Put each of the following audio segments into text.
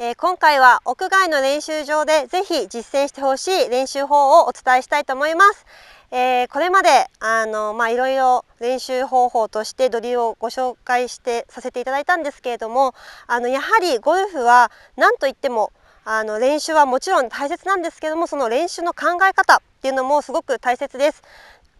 えー、今回は屋外の練習場でぜひ実践してほしい練習法をお伝えしたいと思います。えー、これまであの、まあ、いろいろ練習方法としてドリルをご紹介してさせていただいたんですけれどもあのやはりゴルフは何といってもあの練習はもちろん大切なんですけどもその練習の考え方っていうのもすごく大切です。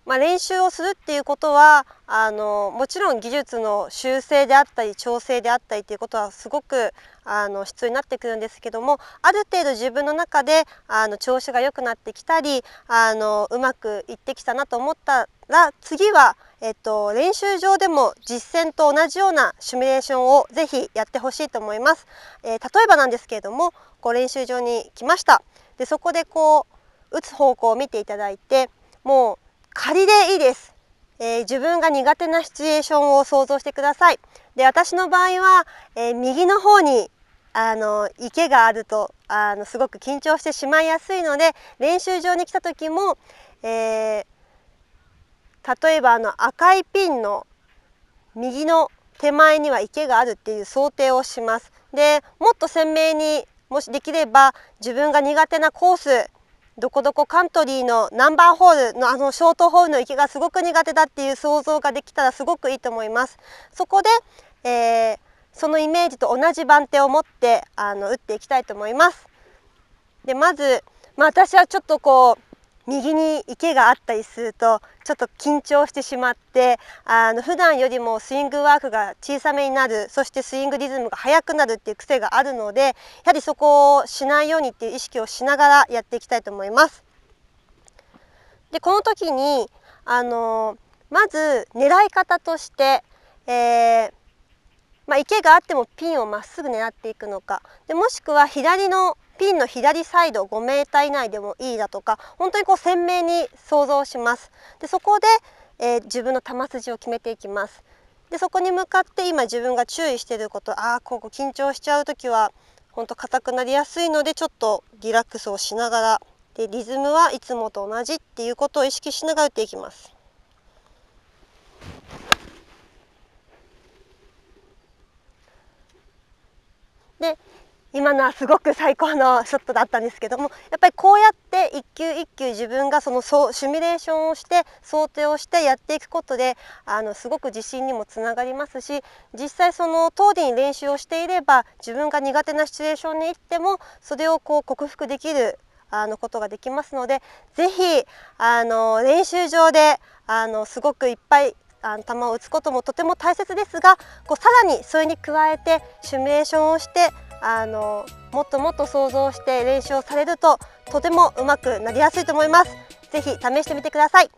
まあ、練習をするっていうことはあのもちろん技術の修正であったり調整であったりっていうことはすごくあの必要になってくるんですけどもある程度自分の中であの調子が良くなってきたりあのうまくいってきたなと思ったら次は、えっと、練習場でも実践と同じようなシミュレーションをぜひやってほしいと思います。えー、例えばなんですけれどもこう練習場に来ましたでそこでこう打つ方向を見ていただいてもう仮でいいです、えー、自分が苦手なシチュエーションを想像してくださいで私の場合は、えー、右の方にあの池があるとあのすごく緊張してしまいやすいので練習場に来た時も、えー、例えばあの赤いピンの右の手前には池があるっていう想定をします。でもっと鮮明にもしできれば自分が苦手なコースどこどこカントリーのナンバーホールのあのショートホールの池がすごく苦手だっていう想像ができたらすごくいいと思います。そこで、えー、そのイメージと同じ番手を持ってあの打っていきたいと思います。でまず、まあ、私はちょっとこう右に池があったりするとちょっと緊張してしまってあの普段よりもスイングワークが小さめになるそしてスイングリズムが速くなるっていう癖があるのでやはりそこをしないようにっていう意識をしながらやっていきたいと思います。でこの時にあのまず狙い方として、えー、まあ、池があってもピンをまっすぐ狙っていくのかでもしくは左のピンの左サイド 5m 以内でもいいだとか本当にこう鮮明に想像しますでそこで、えー、自分の球筋を決めていきますでそこに向かって今自分が注意していることああここ緊張しちゃう時は本当硬くなりやすいのでちょっとリラックスをしながらでリズムはいつもと同じっていうことを意識しながら打っていきます。今のはすごく最高のショットだったんですけどもやっぱりこうやって一球一球自分がそのシミュレーションをして想定をしてやっていくことであのすごく自信にもつながりますし実際その当時に練習をしていれば自分が苦手なシチュエーションに行ってもそれをこう克服できるあのことができますので是非あの練習場であのすごくいっぱいあの球を打つこともとても大切ですがこうさらにそれに加えてシミュレーションをしてあのもっともっと想像して練習をされるととてもうまくなりやすいと思います。ぜひ試してみてください。